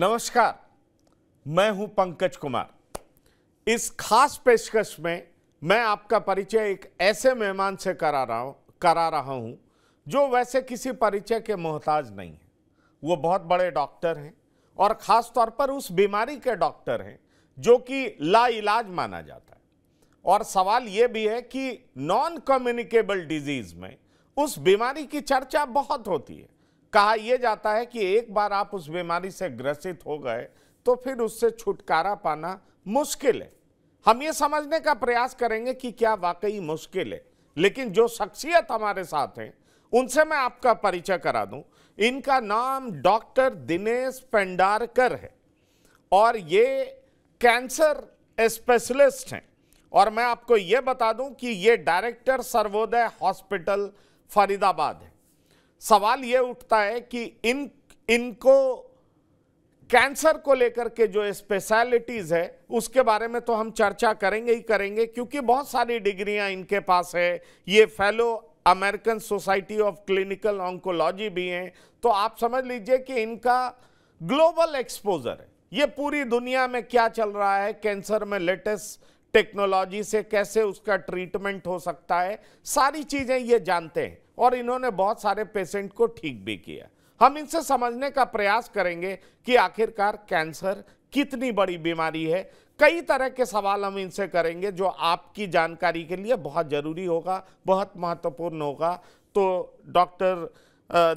नमस्कार मैं हूं पंकज कुमार इस खास पेशकश में मैं आपका परिचय एक ऐसे मेहमान से करा रहा हूं करा रहा हूं जो वैसे किसी परिचय के मोहताज नहीं है वो बहुत बड़े डॉक्टर हैं और ख़ास तौर पर उस बीमारी के डॉक्टर हैं जो कि लाइलाज माना जाता है और सवाल ये भी है कि नॉन कम्युनिकेबल डिजीज़ में उस बीमारी की चर्चा बहुत होती है कहा यह जाता है कि एक बार आप उस बीमारी से ग्रसित हो गए तो फिर उससे छुटकारा पाना मुश्किल है हम ये समझने का प्रयास करेंगे कि क्या वाकई मुश्किल है लेकिन जो शख्सियत हमारे साथ हैं उनसे मैं आपका परिचय करा दूं इनका नाम डॉक्टर दिनेश पेंडारकर है और ये कैंसर स्पेशलिस्ट हैं और मैं आपको ये बता दूं कि ये डायरेक्टर सर्वोदय हॉस्पिटल फरीदाबाद है सवाल ये उठता है कि इन इनको कैंसर को लेकर के जो स्पेशलिटीज़ है उसके बारे में तो हम चर्चा करेंगे ही करेंगे क्योंकि बहुत सारी डिग्रियां इनके पास है ये fellow American society of clinical oncology भी हैं तो आप समझ लीजिए कि इनका ग्लोबल एक्सपोजर है ये पूरी दुनिया में क्या चल रहा है कैंसर में लेटेस्ट टेक्नोलॉजी से कैसे उसका ट्रीटमेंट हो सकता है सारी चीज़ें ये जानते हैं और इन्होंने बहुत सारे पेशेंट को ठीक भी किया हम इनसे समझने का प्रयास करेंगे कि आखिरकार कैंसर कितनी बड़ी बीमारी है कई तरह के सवाल हम इनसे करेंगे जो आपकी जानकारी के लिए बहुत ज़रूरी होगा बहुत महत्वपूर्ण होगा तो डॉक्टर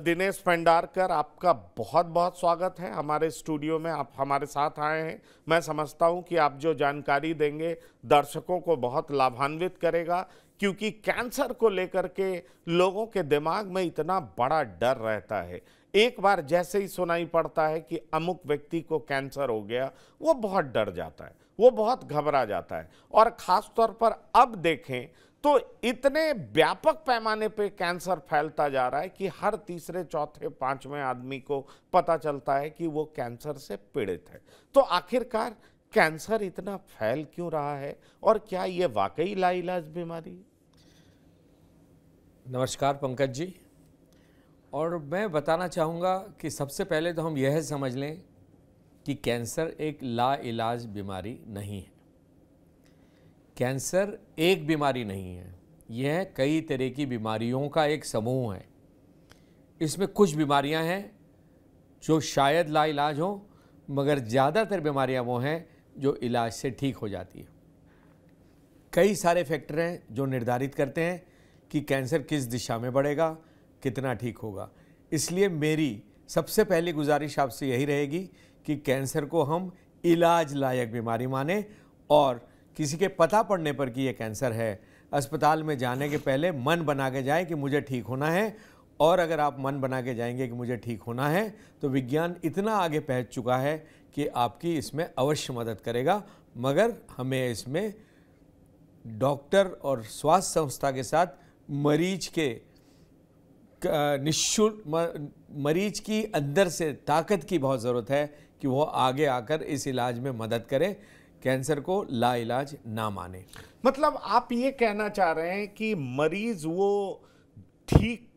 दिनेश पंडारकर आपका बहुत बहुत स्वागत है हमारे स्टूडियो में आप हमारे साथ आए हैं मैं समझता हूं कि आप जो जानकारी देंगे दर्शकों को बहुत लाभान्वित करेगा क्योंकि कैंसर को लेकर के लोगों के दिमाग में इतना बड़ा डर रहता है एक बार जैसे ही सुनाई पड़ता है कि अमुक व्यक्ति को कैंसर हो गया वो बहुत डर जाता है वो बहुत घबरा जाता है और ख़ास तौर पर अब देखें तो इतने व्यापक पैमाने पे कैंसर फैलता जा रहा है कि हर तीसरे चौथे पांचवें आदमी को पता चलता है कि वो कैंसर से पीड़ित है तो आखिरकार कैंसर इतना फैल क्यों रहा है और क्या ये वाकई लाइलाज बीमारी है नमस्कार पंकज जी और मैं बताना चाहूँगा कि सबसे पहले तो हम यह समझ लें कि कैंसर एक लाइलाज बीमारी नहीं है कैंसर एक बीमारी नहीं है यह कई तरह की बीमारियों का एक समूह है इसमें कुछ बीमारियां हैं जो शायद लाइलाज हों मगर ज़्यादातर बीमारियां वो हैं जो इलाज से ठीक हो जाती हैं कई सारे फैक्टर हैं जो निर्धारित करते हैं कि कैंसर किस दिशा में बढ़ेगा कितना ठीक होगा इसलिए मेरी सबसे पहली गुजारिश आपसे यही रहेगी कि कैंसर को हम इलाज लायक बीमारी माने और किसी के पता पड़ने पर कि यह कैंसर है अस्पताल में जाने के पहले मन बना के जाए कि मुझे ठीक होना है और अगर आप मन बना के जाएंगे कि मुझे ठीक होना है तो विज्ञान इतना आगे पहुंच चुका है कि आपकी इसमें अवश्य मदद करेगा मगर हमें इसमें डॉक्टर और स्वास्थ्य संस्था के साथ मरीज के निशुल्क मरीज की अंदर से ताकत की बहुत ज़रूरत है कि वो आगे आकर इस इलाज में मदद करे कैंसर को ला इलाज ना माने मतलब आप ये कहना चाह रहे हैं कि मरीज वो ठीक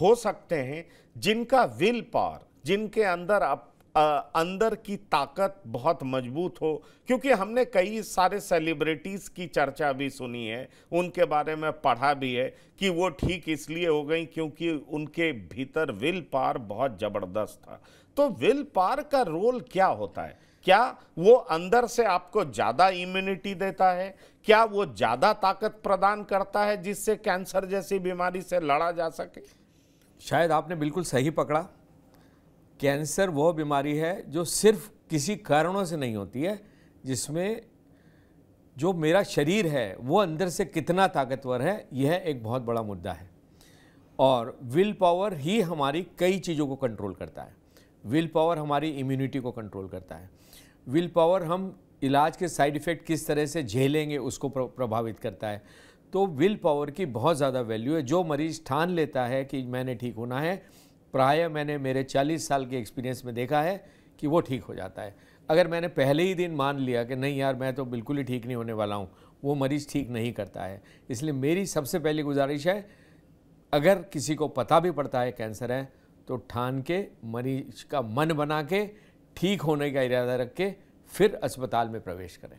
हो सकते हैं जिनका विल पावर जिनके अंदर अब अंदर की ताकत बहुत मजबूत हो क्योंकि हमने कई सारे सेलिब्रिटीज़ की चर्चा भी सुनी है उनके बारे में पढ़ा भी है कि वो ठीक इसलिए हो गई क्योंकि उनके भीतर विल पार बहुत ज़बरदस्त था तो विल पार का रोल क्या होता है क्या वो अंदर से आपको ज़्यादा इम्यूनिटी देता है क्या वो ज़्यादा ताकत प्रदान करता है जिससे कैंसर जैसी बीमारी से लड़ा जा सके शायद आपने बिल्कुल सही पकड़ा कैंसर वह बीमारी है जो सिर्फ किसी कारणों से नहीं होती है जिसमें जो मेरा शरीर है वो अंदर से कितना ताकतवर है यह एक बहुत बड़ा मुद्दा है और विल पावर ही हमारी कई चीज़ों को कंट्रोल करता है विल पावर हमारी इम्यूनिटी को कंट्रोल करता है विल पावर हम इलाज के साइड इफ़ेक्ट किस तरह से झेलेंगे उसको प्रभावित करता है तो विल पावर की बहुत ज़्यादा वैल्यू है जो मरीज़ ठान लेता है कि मैंने ठीक होना है प्राय मैंने मेरे 40 साल के एक्सपीरियंस में देखा है कि वो ठीक हो जाता है अगर मैंने पहले ही दिन मान लिया कि नहीं यार मैं तो बिल्कुल ही ठीक नहीं होने वाला हूँ वो मरीज़ ठीक नहीं करता है इसलिए मेरी सबसे पहली गुजारिश है अगर किसी को पता भी पड़ता है कैंसर है तो ठान के मरीज का मन बना के ठीक होने का इरादा रख के फिर अस्पताल में प्रवेश करें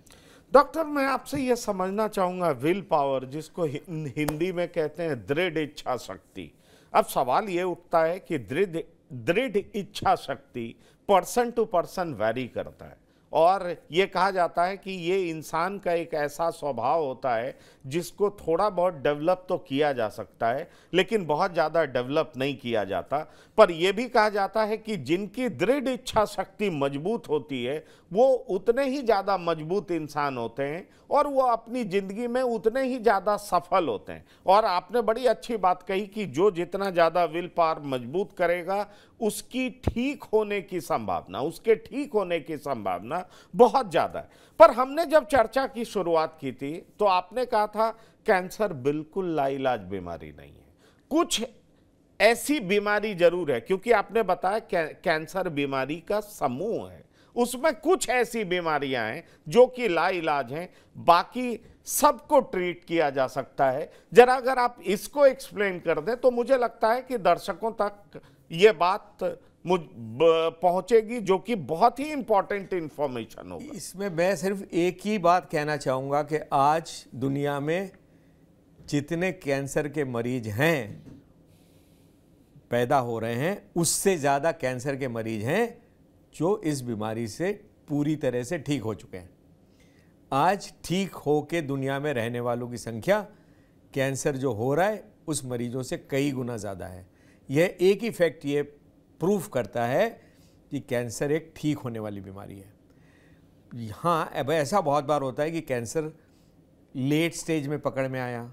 डॉक्टर मैं आपसे यह समझना चाहूँगा विल पावर जिसको हिंदी में कहते हैं दृढ़ इच्छा शक्ति अब सवाल ये उठता है कि दृढ़ दृढ़ इच्छा शक्ति पर्सन टू पर्सन वैरी करता है और ये कहा जाता है कि ये इंसान का एक ऐसा स्वभाव होता है जिसको थोड़ा बहुत डेवलप तो किया जा सकता है लेकिन बहुत ज़्यादा डेवलप नहीं किया जाता पर यह भी कहा जाता है कि जिनकी दृढ़ इच्छा शक्ति मजबूत होती है वो उतने ही ज़्यादा मजबूत इंसान होते हैं और वो अपनी ज़िंदगी में उतने ही ज़्यादा सफल होते हैं और आपने बड़ी अच्छी बात कही कि जो जितना ज़्यादा विल पार मजबूत करेगा उसकी ठीक होने की संभावना उसके ठीक होने की संभावना बहुत ज़्यादा है पर हमने जब चर्चा की शुरुआत की थी तो आपने कहा था कैंसर बिल्कुल लाइलाज बीमारी नहीं है कुछ ऐसी बीमारी जरूर है क्योंकि आपने बताया कै, कैंसर बीमारी का समूह है उसमें कुछ ऐसी बीमारियां हैं जो कि लाइलाज हैं बाकी सबको ट्रीट किया जा सकता है जरा अगर आप इसको एक्सप्लेन कर दें तो मुझे लगता है कि दर्शकों तक ये बात मुझ पहुंचेगी जो कि बहुत ही इंपॉर्टेंट इन्फॉर्मेशन होगी इसमें मैं सिर्फ एक ही बात कहना चाहूँगा कि आज दुनिया में जितने कैंसर के मरीज हैं पैदा हो रहे हैं उससे ज़्यादा कैंसर के मरीज हैं जो इस बीमारी से पूरी तरह से ठीक हो चुके हैं आज ठीक हो के दुनिया में रहने वालों की संख्या कैंसर जो हो रहा है उस मरीजों से कई गुना ज़्यादा है यह एक ही फैक्ट ये प्रूफ करता है कि कैंसर एक ठीक होने वाली बीमारी है हाँ अब ऐसा बहुत बार होता है कि कैंसर लेट स्टेज में पकड़ में आया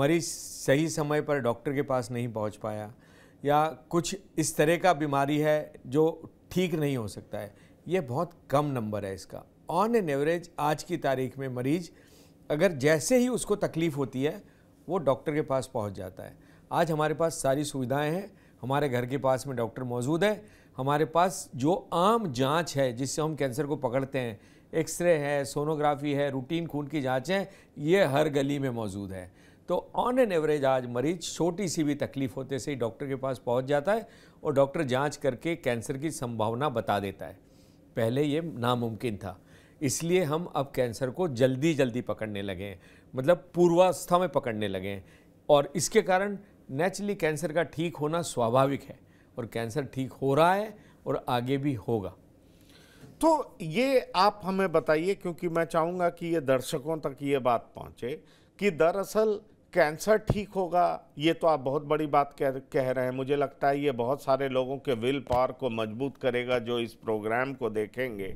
मरीज सही समय पर डॉक्टर के पास नहीं पहुंच पाया या कुछ इस तरह का बीमारी है जो ठीक नहीं हो सकता है ये बहुत कम नंबर है इसका ऑन एन एवरेज आज की तारीख में मरीज अगर जैसे ही उसको तकलीफ़ होती है वो डॉक्टर के पास पहुंच जाता है आज हमारे पास सारी सुविधाएं हैं हमारे घर के पास में डॉक्टर मौजूद है हमारे पास जो आम जांच है जिससे हम कैंसर को पकड़ते हैं एक्सरे है सोनोग्राफी है रूटीन खून की जाँच है ये हर गली में मौजूद है तो ऑन एन एवरेज आज मरीज छोटी सी भी तकलीफ होते से ही डॉक्टर के पास पहुँच जाता है और डॉक्टर जाँच करके कैंसर की संभावना बता देता है पहले ये नामुमकिन था इसलिए हम अब कैंसर को जल्दी जल्दी पकड़ने लगे हैं मतलब पूर्वावस्था में पकड़ने लगे हैं और इसके कारण नेचुरली कैंसर का ठीक होना स्वाभाविक है और कैंसर ठीक हो रहा है और आगे भी होगा तो ये आप हमें बताइए क्योंकि मैं चाहूँगा कि ये दर्शकों तक ये बात पहुँचे कि दरअसल कैंसर ठीक होगा ये तो आप बहुत बड़ी बात कह कह रहे हैं मुझे लगता है ये बहुत सारे लोगों के विल पावर को मजबूत करेगा जो इस प्रोग्राम को देखेंगे